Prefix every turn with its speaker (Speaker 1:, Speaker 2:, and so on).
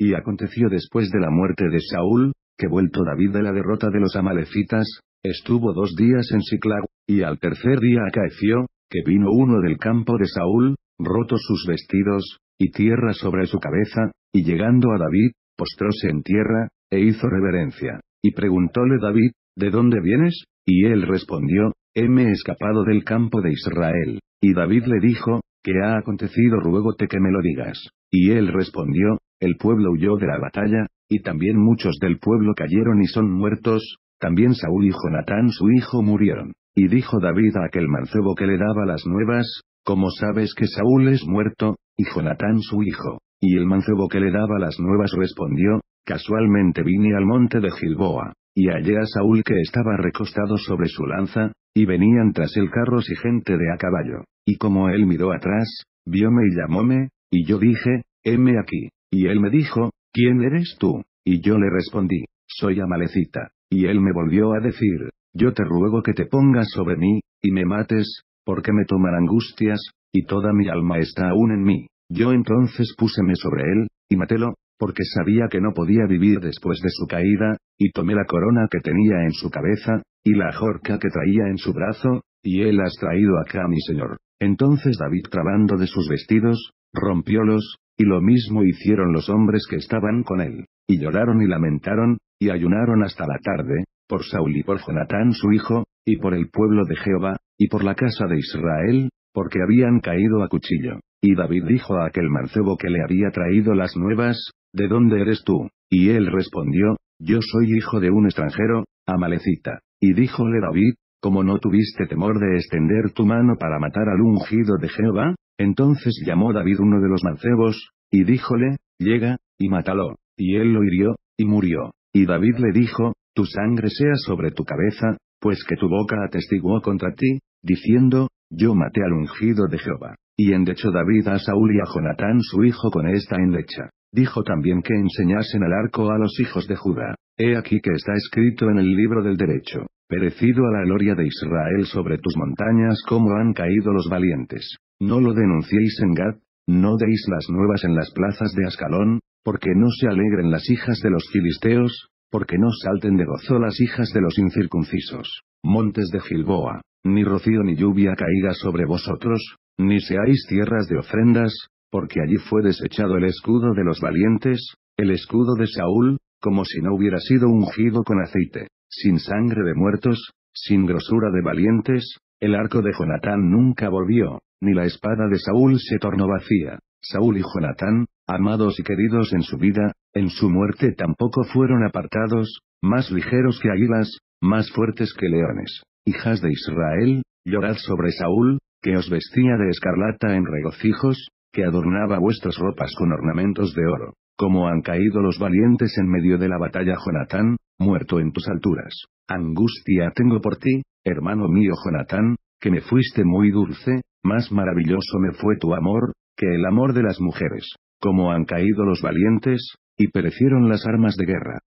Speaker 1: Y aconteció después de la muerte de Saúl, que vuelto David de la derrota de los amalecitas, estuvo dos días en Siclag, y al tercer día acaeció, que vino uno del campo de Saúl, roto sus vestidos, y tierra sobre su cabeza, y llegando a David, postróse en tierra, e hizo reverencia, y preguntóle David, ¿de dónde vienes? Y él respondió, heme escapado del campo de Israel, y David le dijo, ¿qué ha acontecido? Ruégote que me lo digas. Y él respondió, el pueblo huyó de la batalla, y también muchos del pueblo cayeron y son muertos, también Saúl y Jonatán su hijo murieron. Y dijo David a aquel mancebo que le daba las nuevas, ¿Cómo sabes que Saúl es muerto, y Jonatán su hijo? Y el mancebo que le daba las nuevas respondió, casualmente vine al monte de Gilboa, y hallé a Saúl que estaba recostado sobre su lanza, y venían tras él carros y gente de a caballo, y como él miró atrás, viome y llamóme, y yo dije, heme aquí. Y él me dijo, ¿quién eres tú? Y yo le respondí, soy Amalecita. Y él me volvió a decir, yo te ruego que te pongas sobre mí, y me mates, porque me toman angustias, y toda mi alma está aún en mí. Yo entonces púseme sobre él, y matélo, porque sabía que no podía vivir después de su caída, y tomé la corona que tenía en su cabeza, y la jorca que traía en su brazo, y él has traído acá a mi señor. Entonces David trabando de sus vestidos, rompiólos, y lo mismo hicieron los hombres que estaban con él, y lloraron y lamentaron, y ayunaron hasta la tarde, por Saúl y por Jonatán su hijo, y por el pueblo de Jehová, y por la casa de Israel, porque habían caído a cuchillo. Y David dijo a aquel mancebo que le había traído las nuevas, ¿De dónde eres tú? Y él respondió, Yo soy hijo de un extranjero, amalecita. Y díjole David, cómo no tuviste temor de extender tu mano para matar al ungido de Jehová, entonces llamó David uno de los mancebos, y díjole, llega, y mátalo, y él lo hirió, y murió. Y David le dijo, tu sangre sea sobre tu cabeza, pues que tu boca atestiguó contra ti, diciendo, yo maté al ungido de Jehová. Y endechó David a Saúl y a Jonatán su hijo con esta endecha. Dijo también que enseñasen al arco a los hijos de Judá. He aquí que está escrito en el libro del derecho. Perecido a la gloria de Israel sobre tus montañas como han caído los valientes. No lo denunciéis en Gad, no deis las nuevas en las plazas de Ascalón, porque no se alegren las hijas de los filisteos, porque no salten de gozo las hijas de los incircuncisos. Montes de Gilboa, ni rocío ni lluvia caiga sobre vosotros, ni seáis tierras de ofrendas, porque allí fue desechado el escudo de los valientes, el escudo de Saúl, como si no hubiera sido ungido con aceite sin sangre de muertos, sin grosura de valientes, el arco de Jonatán nunca volvió, ni la espada de Saúl se tornó vacía. Saúl y Jonatán, amados y queridos en su vida, en su muerte tampoco fueron apartados, más ligeros que águilas, más fuertes que leones. Hijas de Israel, llorad sobre Saúl, que os vestía de escarlata en regocijos, que adornaba vuestras ropas con ornamentos de oro. Como han caído los valientes en medio de la batalla Jonatán, muerto en tus alturas. Angustia tengo por ti, hermano mío Jonatán, que me fuiste muy dulce, más maravilloso me fue tu amor, que el amor de las mujeres. Como han caído los valientes, y perecieron las armas de guerra.